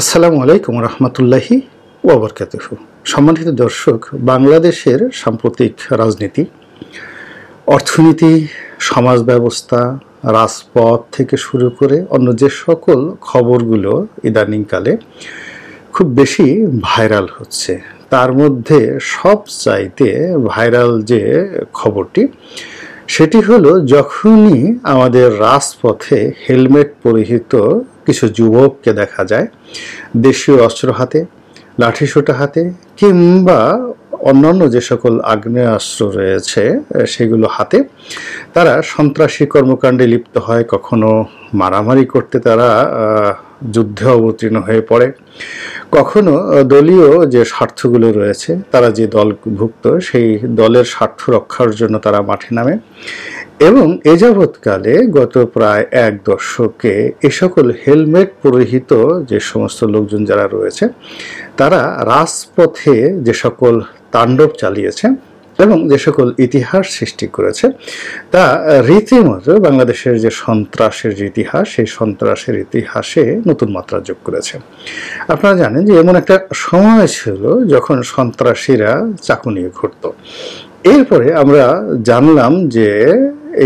আসসালামু আলাইকুম রহমতুল্লাহি ওবরকাতহ সম্মানিত দর্শক বাংলাদেশের সাম্প্রতিক রাজনীতি অর্থনীতি সমাজ ব্যবস্থা রাজপথ থেকে শুরু করে অন্য যে সকল খবরগুলো ইদানিংকালে খুব বেশি ভাইরাল হচ্ছে তার মধ্যে সব চাইতে ভাইরাল যে খবরটি সেটি হলো যখনই আমাদের রাজপথে হেলমেট পরিহিত কিছু যুবককে দেখা যায় দেশীয় অস্ত্র হাতে লাঠিসোটা হাতে কিংবা অন্যান্য যে সকল আগ্নেয়াস্ত্র রয়েছে সেগুলো হাতে তারা সন্ত্রাসী কর্মকাণ্ডে লিপ্ত হয় কখনো মারামারি করতে তারা যুদ্ধে অবতীর্ণ হয়ে পড়ে কখনো দলীয় যে স্বার্থগুলো রয়েছে তারা যে দলভুক্ত সেই দলের স্বার্থ রক্ষার জন্য তারা মাঠে নামে এবং এ যাবৎকালে গত প্রায় এক দশকে এ সকল হেলমেট পরিহিত যে সমস্ত লোকজন যারা রয়েছে তারা রাজপথে যে সকল তাণ্ডব চালিয়েছে এবং যে সকল ইতিহাস সৃষ্টি করেছে তা রীতিমতো বাংলাদেশের যে সন্ত্রাসের যে ইতিহাস সেই সন্ত্রাসের ইতিহাসে নতুন মাত্রা যোগ করেছে আপনারা জানেন যে এমন একটা সময় ছিল যখন সন্ত্রাসীরা চাকু নিয়ে ঘুরত এরপরে আমরা জানলাম যে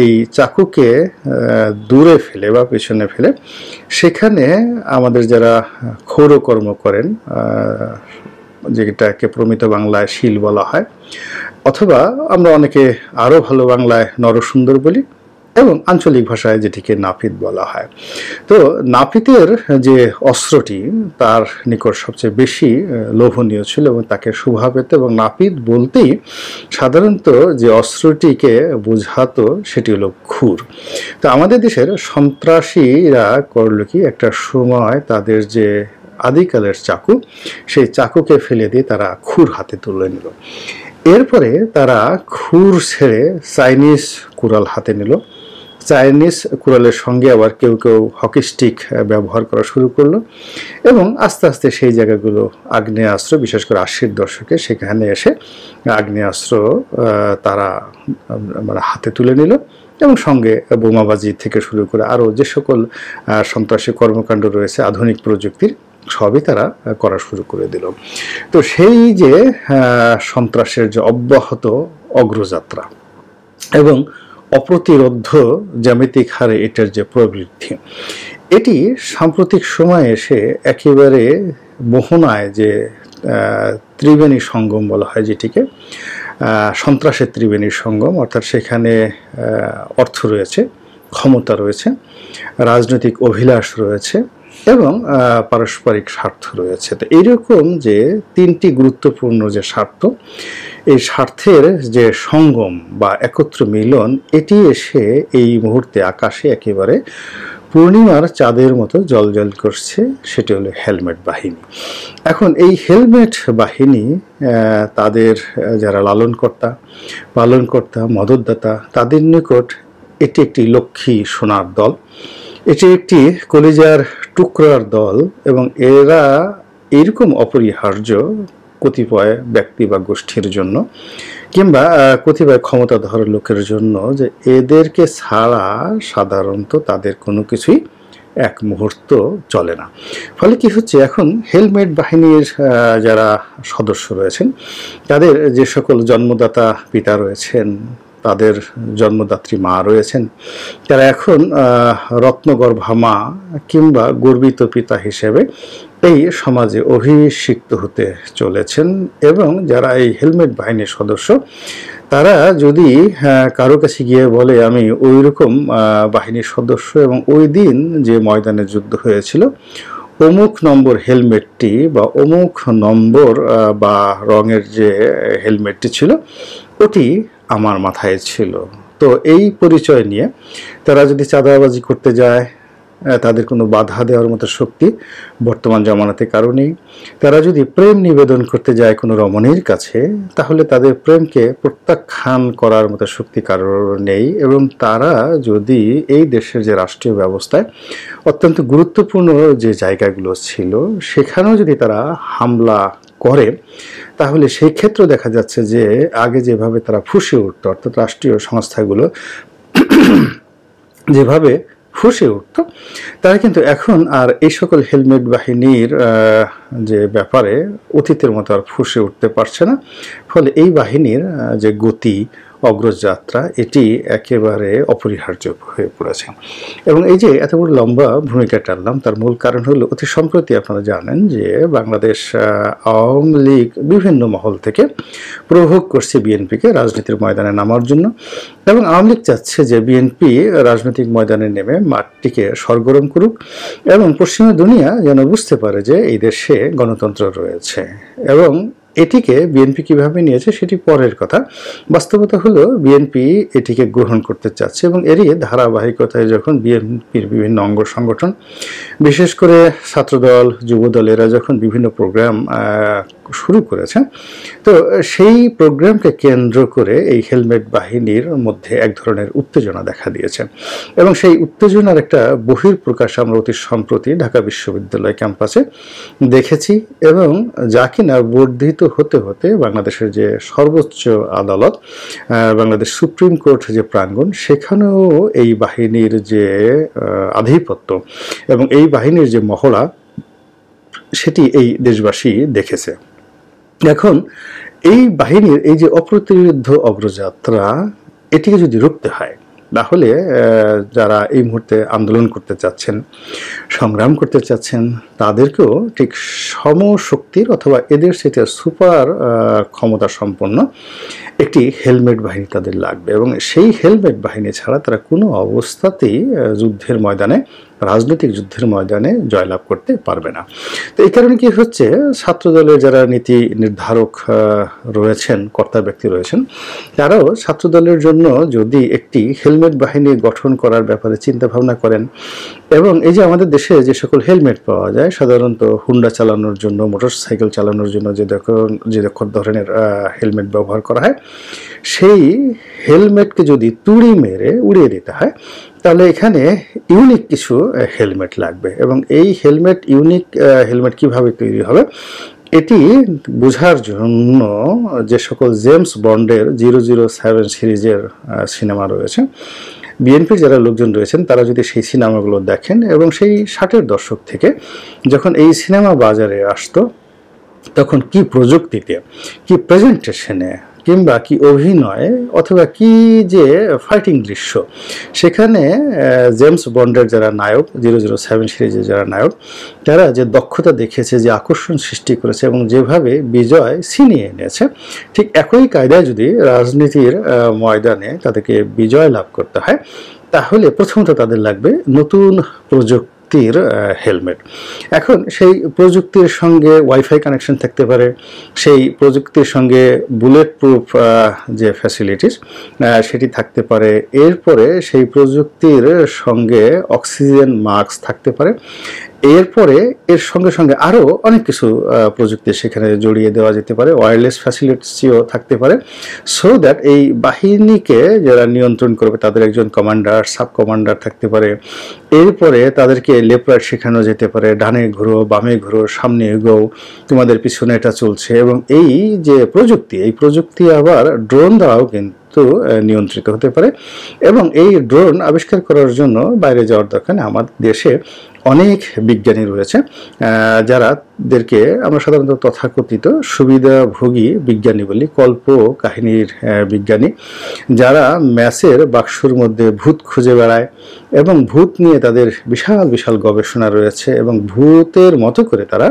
এই চাকুকে দূরে ফেলে বা পেছনে ফেলে সেখানে আমাদের যারা ক্ষৌরকর্ম করেন যেটাকে প্রমিত বাংলায় শিল বলা হয় অথবা আমরা অনেকে আরও ভালো বাংলায় নরসুন্দর বলি এবং আঞ্চলিক ভাষায় যেটিকে নাপিত বলা হয় তো নাপিতের যে অস্ত্রটি তার নিকট সবচেয়ে বেশি লোভনীয় ছিল এবং তাকে শোভা পেত এবং নাপিত বলতেই সাধারণত যে অস্ত্রটিকে বোঝাতো সেটি হলো খুর তো আমাদের দেশের সন্ত্রাসীরা করল কি একটা সময় তাদের যে আদিকালের চাকু সেই চাকুকে ফেলে দিয়ে তারা খুর হাতে তুলে নিল এরপরে তারা খুর ছেড়ে চাইনিজ কুড়াল হাতে নিল চাইনিজ কুড়ালের সঙ্গে আবার কেউ কেউ হকি স্টিক ব্যবহার করা শুরু করলো এবং আস্তে আস্তে সেই জায়গাগুলো আগ্নেয়াস্ত্র বিশেষ করে আশির দশকে সেখানে এসে আগ্নেয়াস্ত্র তারা মানে হাতে তুলে নিল এবং সঙ্গে বোমাবাজি থেকে শুরু করে আরও যে সকল সন্ত্রাসী কর্মকাণ্ড রয়েছে আধুনিক প্রযুক্তির সবই তারা করার সুযোগ করে দিল তো সেই যে সন্ত্রাসের যে অব্যাহত অগ্রযাত্রা এবং অপ্রতিরোধ জ্যামিতিক হারে এটার যে প্রবৃদ্ধি এটি সাম্প্রতিক সময়ে এসে একেবারে মোহনায় যে ত্রিবেণী সঙ্গম বলা হয় যেটিকে সন্ত্রাসের ত্রিবেণী সঙ্গম অর্থাৎ সেখানে অর্থ রয়েছে ক্ষমতা রয়েছে রাজনৈতিক অভিলাষ রয়েছে এবং পারস্পরিক স্বার্থ রয়েছে তো এইরকম যে তিনটি গুরুত্বপূর্ণ যে স্বার্থ এই স্বার্থের যে সঙ্গম বা একত্র মিলন এটি এসে এই মুহূর্তে আকাশে একেবারে পূর্ণিমার চাঁদের মতো জল করছে সেটি হলো হেলমেট বাহিনী এখন এই হেলমেট বাহিনী তাদের যারা লালনকর্তা পালনকর্তা মদতদাতা তাদের নিকট এটি একটি লক্ষ্মী সোনার দল এটি একটি কলিজার টুকরার দল এবং এরা এরকম অপরিহার্য কতিপয় ব্যক্তি বা গোষ্ঠীর জন্য কিংবা কতিপয় ক্ষমতাধর লোকের জন্য যে এদেরকে ছাড়া সাধারণত তাদের কোনো কিছুই এক মুহূর্ত চলে না ফলে কি হচ্ছে এখন হেলমেট বাহিনীর যারা সদস্য রয়েছেন তাদের যে সকল জন্মদাতা পিতা রয়েছেন তাদের জন্মদাত্রী মা রয়েছেন তারা এখন রত্নগর্ভা মা কিংবা গর্বিত পিতা হিসেবে এই সমাজে অভিষিক্ত হতে চলেছেন এবং যারা এই হেলমেট বাহিনীর সদস্য তারা যদি কারো কাছে গিয়ে বলে আমি ওই রকম বাহিনীর সদস্য এবং ওই দিন যে ময়দানে যুদ্ধ হয়েছিল অমুক নম্বর হেলমেটটি বা অমুক নম্বর বা রঙের যে হেলমেটটি ছিল ওটি আমার মাথায় ছিল তো এই পরিচয় নিয়ে তারা যদি চাঁদাবাজি করতে যায় তাদের কোনো বাধা দেওয়ার মতো শক্তি বর্তমান জমানাতে কারণেই তারা যদি প্রেম নিবেদন করতে যায় কোনো রমণীর কাছে তাহলে তাদের প্রেমকে প্রত্যাখ্যান করার মতো শক্তি কারোর নেই এবং তারা যদি এই দেশের যে রাষ্ট্রীয় ব্যবস্থায় অত্যন্ত গুরুত্বপূর্ণ যে জায়গাগুলো ছিল সেখানেও যদি তারা হামলা করে তাহলে সেই ক্ষেত্রে দেখা যাচ্ছে যে আগে যেভাবে তারা ফুসে উঠত অর্থাৎ রাষ্ট্রীয় সংস্থাগুলো যেভাবে ফুসে উঠত তারা কিন্তু এখন আর এই সকল হেলমেট বাহিনীর যে ব্যাপারে অতীতের মতো আর ফুসে উঠতে পারছে না ফলে এই বাহিনীর যে গতি অগ্রযাত্রা এটি একেবারে অপরিহার্য হয়ে পড়েছে এবং এই যে এত বড় লম্বা ভূমিকা টানলাম তার মূল কারণ হলো অতি সম্প্রতি আপনারা জানেন যে বাংলাদেশ আওয়ামী লীগ বিভিন্ন মহল থেকে প্রভোগ করছে বিএনপিকে রাজনীতির ময়দানে নামার জন্য এবং আওয়ামী লীগ চাচ্ছে যে বিএনপি রাজনৈতিক ময়দানে নেমে মাঠটিকে সরগরম করুক এবং পশ্চিমা দুনিয়া যেন বুঝতে পারে যে এই দেশে গণতন্ত্র রয়েছে এবং এটিকে বিএনপি কীভাবে নিয়েছে সেটি পরের কথা বাস্তবতা হলো বিএনপি এটিকে গ্রহণ করতে চাচ্ছে এবং এরই ধারাবাহিকতায় যখন বিএনপির বিভিন্ন অঙ্গ সংগঠন বিশেষ করে ছাত্রদল যুবদল এরা যখন বিভিন্ন প্রোগ্রাম শুরু করেছে তো সেই প্রোগ্রামকে কেন্দ্র করে এই হেলমেট বাহিনীর মধ্যে এক ধরনের উত্তেজনা দেখা দিয়েছে এবং সেই উত্তেজনার একটা বহির প্রকাশ আমরা অতি সম্প্রতি ঢাকা বিশ্ববিদ্যালয় ক্যাম্পাসে দেখেছি এবং যা কিনা বর্ধিত হতে হতে বাংলাদেশের যে সর্বোচ্চ আদালত বাংলাদেশ সুপ্রিম কোর্ট যে প্রাঙ্গণ সেখানেও এই বাহিনীর যে আধিপত্য এবং এই বাহিনীর যে মহড়া সেটি এই দেশবাসী দেখেছে এখন এই বাহিনীর এই যে অপ্রতিরোধ অগ্রযাত্রা এটিকে যদি রুখতে হয় তাহলে যারা এই মুহূর্তে আন্দোলন করতে চাচ্ছেন সংগ্রাম করতে চাচ্ছেন তাদেরকেও ঠিক সমশক্তির অথবা এদের সেটা সুপার ক্ষমতা সম্পন্ন একটি হেলমেট বাহিনী তাদের লাগবে এবং সেই হেলমেট বাহিনী ছাড়া তারা কোনো অবস্থাতেই যুদ্ধের ময়দানে রাজনৈতিক যুদ্ধের ময়দানে জয়লাভ করতে পারবে না তো এই কারণে কি হচ্ছে ছাত্রদলের যারা নীতি নির্ধারক রয়েছেন কর্তা ব্যক্তি রয়েছেন তারাও ছাত্রদলের জন্য যদি একটি হেলমেট বাহিনী গঠন করার ব্যাপারে চিন্তা ভাবনা করেন এবং এই যে আমাদের দেশে যে সকল হেলমেট পাওয়া যায় সাধারণত হুন্ডা চালানোর জন্য মোটরসাইকেল চালানোর জন্য যে যে ধরনের হেলমেট ব্যবহার করা হয় সেই হেলমেটকে যদি তুড়ি মেরে উড়িয়ে দিতে হয় তাহলে এখানে ইউনিক কিছু হেলমেট লাগবে এবং এই হেলমেট ইউনিক হেলমেট কিভাবে তৈরি হবে এটি বোঝার জন্য যে সকল জেমস বন্ডের জিরো জিরো সেভেন সিরিজের সিনেমা রয়েছে বিএনপির যারা লোকজন রয়েছেন তারা যদি সেই সিনেমাগুলো দেখেন এবং সেই ষাটের দশক থেকে যখন এই সিনেমা বাজারে আসতো তখন কি প্রযুক্তিতে কি প্রেজেন্টেশনে কিংবা কি অভিনয় অথবা কি যে ফাইটিং দৃশ্য সেখানে জেমস বন্ডের যারা নায়ক জিরো জিরো সেভেন সিরিজের যারা নায়ক তারা যে দক্ষতা দেখেছে যে আকর্ষণ সৃষ্টি করেছে এবং যেভাবে বিজয় ছিনিয়ে এনেছে ঠিক একই কায়দায় যদি রাজনীতির ময়দানে তাদেরকে বিজয় লাভ করতে হয় তাহলে প্রথমত তাদের লাগবে নতুন প্রযুক্তি প্রযুক্তির হেলমেট এখন সেই প্রযুক্তির সঙ্গে ওয়াইফাই কানেকশন থাকতে পারে সেই প্রযুক্তির সঙ্গে বুলেট প্রুফ যে ফ্যাসিলিটিস সেটি থাকতে পারে এরপরে সেই প্রযুক্তির সঙ্গে অক্সিজেন মাস্ক থাকতে পারে এরপরে এর সঙ্গে সঙ্গে আরও অনেক কিছু প্রযুক্তি সেখানে জড়িয়ে দেওয়া যেতে পারে ওয়্যারলেস ফ্যাসিলিটিসও থাকতে পারে সো দ্যাট এই বাহিনীকে যারা নিয়ন্ত্রণ করবে তাদের একজন কমান্ডার সাব কমান্ডার থাকতে পারে এরপরে তাদেরকে লেপার শেখানো যেতে পারে ডানে ঘুরো বামে ঘুরো সামনে এগোও তোমাদের পিছনে এটা চলছে এবং এই যে প্রযুক্তি এই প্রযুক্তি আবার ড্রোন দ্বারাও কিন্তু নিয়ন্ত্রিত হতে পারে এবং এই ড্রোন আবিষ্কার করার জন্য বাইরে যাওয়ার দরকার আমার দেশে অনেক বিজ্ঞানী রয়েছে যারা দেরকে আমরা সাধারণত তথাকথিত সুবিধাভোগী বিজ্ঞানী বলি কল্প কাহিনীর বিজ্ঞানী যারা ম্যাসের বাক্সর মধ্যে ভূত খুঁজে বেড়ায় এবং ভূত নিয়ে তাদের বিশাল বিশাল গবেষণা রয়েছে এবং ভূতের মতো করে তারা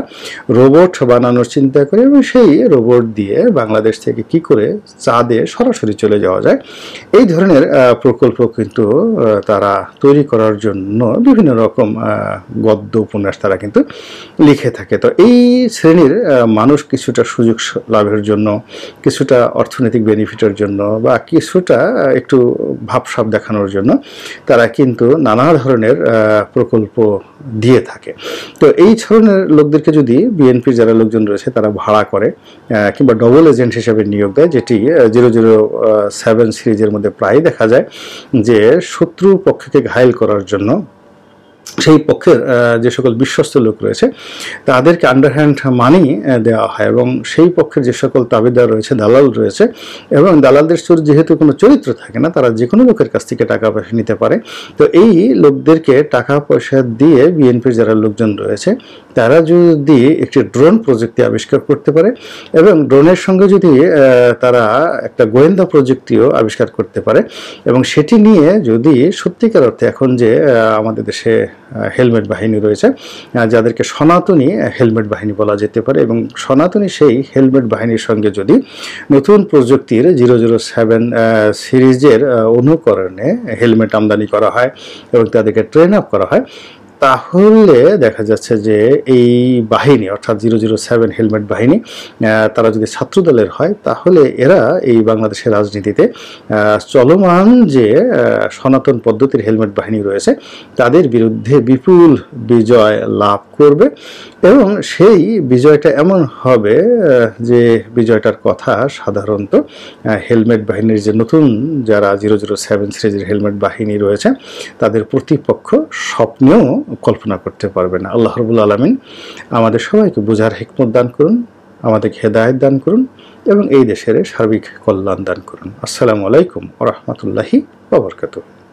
রোবট বানানোর চিন্তা করে এবং সেই রোবট দিয়ে বাংলাদেশ থেকে কি করে চাঁদে সরাসরি চলে যাওয়া যায় এই ধরনের প্রকল্প কিন্তু তারা তৈরি করার জন্য বিভিন্ন রকম গদ্য উপন্যাস তারা কিন্তু লিখে থাকে তো এই শ্রেণীর মানুষ কিছুটা সুযোগ লাভের জন্য কিছুটা অর্থনৈতিক বেনিফিটের জন্য বা কিছুটা একটু ভাবসাব দেখানোর জন্য তারা কিন্তু নানা ধরনের প্রকল্প দিয়ে থাকে তো এই ধরনের লোকদেরকে যদি বিএনপির যারা লোকজন রয়েছে তারা ভাড়া করে কিংবা ডবল এজেন্ট হিসেবে নিয়োগ দেয় যেটি জিরো জিরো সেভেন সিরিজের মধ্যে প্রায় দেখা যায় যে শত্রু পক্ষকে ঘায়ল করার জন্য সেই পক্ষের যে সকল বিশ্বস্ত লোক রয়েছে তাদেরকে আন্ডারহ্যান্ড মানি দেওয়া হয় এবং সেই পক্ষের যে সকল দাবিদার রয়েছে দালাল রয়েছে এবং দালালদের সুর যেহেতু কোনো চরিত্র থাকে না তারা যে কোনো লোকের কাছ থেকে টাকা পয়সা নিতে পারে তো এই লোকদেরকে টাকা পয়সা দিয়ে বিএনপির যারা লোকজন রয়েছে তারা যদি একটি ড্রোন প্রযুক্তি আবিষ্কার করতে পারে এবং ড্রোনের সঙ্গে যদি তারা একটা গোয়েন্দা প্রযুক্তিও আবিষ্কার করতে পারে এবং সেটি নিয়ে যদি সত্যিকার অর্থে এখন যে আমাদের দেশে হেলমেট বাহিনী রয়েছে যাদেরকে সনাতনী হেলমেট বাহিনী বলা যেতে পারে এবং সনাতনী সেই হেলমেট বাহিনীর সঙ্গে যদি নতুন প্রযুক্তির জিরো জিরো সেভেন সিরিজের অনুকরণে হেলমেট আমদানি করা হয় এবং তাদেরকে ট্রেন আপ করা হয় তাহলে দেখা যাচ্ছে যে এই বাহিনী অর্থাৎ জিরো জিরো সেভেন হেলমেট বাহিনী তারা যদি ছাত্র দলের হয় তাহলে এরা এই বাংলাদেশের রাজনীতিতে চলমান যে সনাতন পদ্ধতির হেলমেট বাহিনী রয়েছে তাদের বিরুদ্ধে বিপুল বিজয় লাভ করবে এবং সেই বিজয়টা এমন হবে যে বিজয়টার কথা সাধারণত হেলমেট বাহিনীর যে নতুন যারা জিরো জিরো সেভেন সিরিজের হেলমেট বাহিনী রয়েছে তাদের প্রতিপক্ষ স্বপ্নেও কল্পনা করতে পারবে না আল্লাহ রবুল আলমিন আমাদের সবাইকে বোঝার হিকমত দান করুন আমাদেরকে হেদায়ত দান করুন এবং এই দেশের সার্বিক কল্যাণ দান করুন আসসালামু আলাইকুম রহমতুল্লাহি বাবরকাতু